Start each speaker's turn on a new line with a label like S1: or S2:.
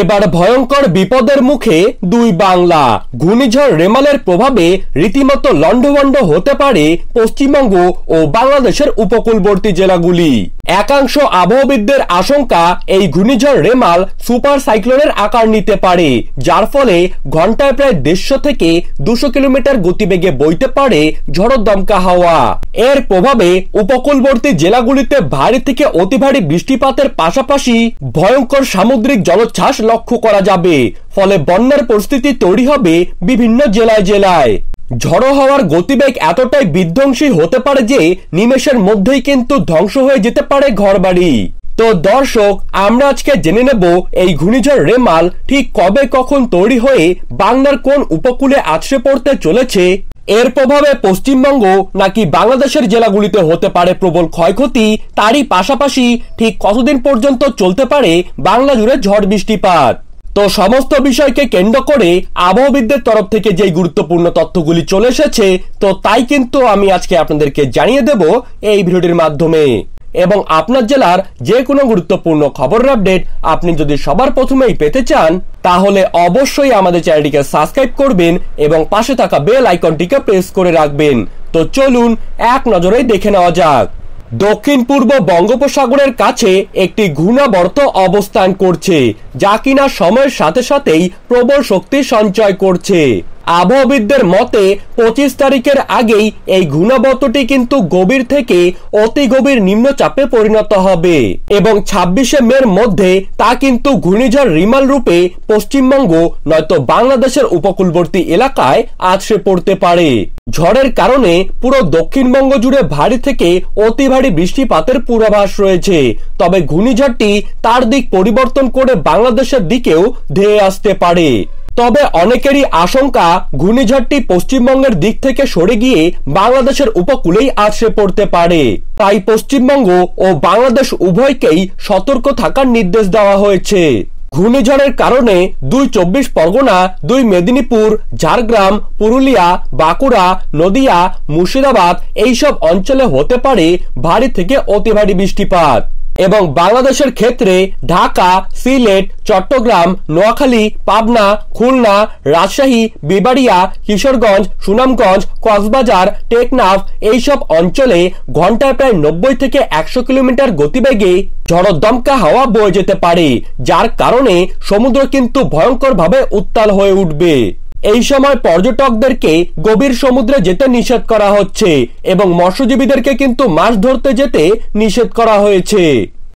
S1: এবার ভয়ঙ্কর বিপদের মুখে দুই বাংলা ঘূর্ণিঝড় রেমালের প্রভাবে রীতিমতো লণ্ডভণ্ড হতে পারে পশ্চিমবঙ্গ ও বাংলাদেশের উপকূলবর্তী জেলাগুলি একাংশ আবহবিদদের আশঙ্কা এই ঘূর্ণিঝড় রেমাল সুপার সাইক্লোনের আকার নিতে পারে যার ফলে ঘন্টায় প্রায় দেড়শো থেকে দুশো কিলোমিটার গতিবেগে বইতে পারে ঝড়দমকা হাওয়া এর প্রভাবে উপকূলবর্তী জেলাগুলিতে ভারী থেকে অতি ভারী বৃষ্টিপাতের পাশাপাশি ভয়ঙ্কর সামুদ্রিক জলোচ্ছ্বাস লক্ষ্য করা যাবে ফলে বন্যার পরিস্থিতি তৈরি হবে বিভিন্ন জেলায় জেলায় ঝড়ো হওয়ার গতিবেগ এতটাই বিধ্বংসী হতে পারে যে নিমেষের মধ্যেই কিন্তু ধ্বংস হয়ে যেতে পারে ঘরবাড়ি তো দর্শক আমরা আজকে জেনে নেব এই ঘূর্ণিঝড় রেমাল ঠিক কবে কখন তৈরি হয়ে বাংলার কোন উপকূলে আছড়ে পড়তে চলেছে এর প্রভাবে পশ্চিমবঙ্গ নাকি বাংলাদেশের জেলাগুলিতে হতে পারে প্রবল ক্ষয়ক্ষতি তারই পাশাপাশি ঠিক কতদিন পর্যন্ত চলতে পারে বাংলা জুড়ে ঝড় বৃষ্টিপাত তো সমস্ত বিষয়কে কেন্দ্র করে আবহবিদদের তরফ থেকে যে গুরুত্বপূর্ণ তথ্যগুলি চলে এসেছে তো তাই কিন্তু আমি আজকে আপনাদেরকে জানিয়ে দেব এই ভিডিওটির মাধ্যমে এবং আপনার জেলার যে কোনো গুরুত্বপূর্ণ খবরের আপডেট আপনি যদি সবার প্রথমেই পেতে চান তাহলে অবশ্যই আমাদের চ্যানেলটিকে সাবস্ক্রাইব করবেন এবং পাশে থাকা বেল আইকনটিকে প্রেস করে রাখবেন তো চলুন এক নজরেই দেখে নেওয়া যাক দক্ষিণ পূর্ব বঙ্গোপসাগরের কাছে একটি ঘূর্ণাবর্ত অবস্থান করছে যা কিনা সময়ের সাথে সাথেই প্রবল শক্তি সঞ্চয় করছে আবহবিদদের মতে পঁচিশ তারিখের আগেই এই ঘূর্ণাবর্তটি কিন্তু গভীর থেকে অতি গভীর নিম্নচাপে পরিণত হবে এবং ছাব্বিশে মের মধ্যে তা কিন্তু ঘূর্ণিঝড় রিমাল রূপে পশ্চিমবঙ্গ নয়তো বাংলাদেশের উপকূলবর্তী এলাকায় আছড়ে পড়তে পারে ঝড়ের কারণে পুরো দক্ষিণবঙ্গ জুড়ে ভারী থেকে অতি ভারী বৃষ্টিপাতের পূর্বাভাস রয়েছে তবে ঘূর্ণিঝড়টি তার দিক পরিবর্তন করে বাংলাদেশের দিকেও ধেয়ে আসতে পারে তবে অনেকেরই আশঙ্কা ঘূর্ণিঝড়টি পশ্চিমবঙ্গের দিক থেকে সরে গিয়ে বাংলাদেশের উপকূলেই আছড়ে পড়তে পারে তাই পশ্চিমবঙ্গ ও বাংলাদেশ উভয়কেই সতর্ক থাকার নির্দেশ দেওয়া হয়েছে ঘূর্ণিঝড়ের কারণে দুই চব্বিশ পরগনা দুই মেদিনীপুর ঝাড়গ্রাম পুরুলিয়া বাঁকুড়া নদিয়া মুর্শিদাবাদ এইসব অঞ্চলে হতে পারে ভারী থেকে অতি ভারী বৃষ্টিপাত এবং বাংলাদেশের ক্ষেত্রে ঢাকা সিলেট চট্টগ্রাম নোয়াখালী পাবনা খুলনা রাজশাহী বিবাড়িয়া কিশোরগঞ্জ সুনামগঞ্জ কক্সবাজার টেকনাফ এইসব অঞ্চলে ঘন্টায় প্রায় নব্বই থেকে একশো কিলোমিটার গতিবেগে ঝড়দমকা হাওয়া বয়ে যেতে পারে যার কারণে সমুদ্র কিন্তু ভয়ঙ্করভাবে উত্তাল হয়ে উঠবে এই সময় পর্যটকদেরকে গভীর সমুদ্রে যেতে নিষেধ করা হচ্ছে এবং মৎস্যজীবীদেরকে কিন্তু মাছ ধরতে যেতে নিষেধ করা হয়েছে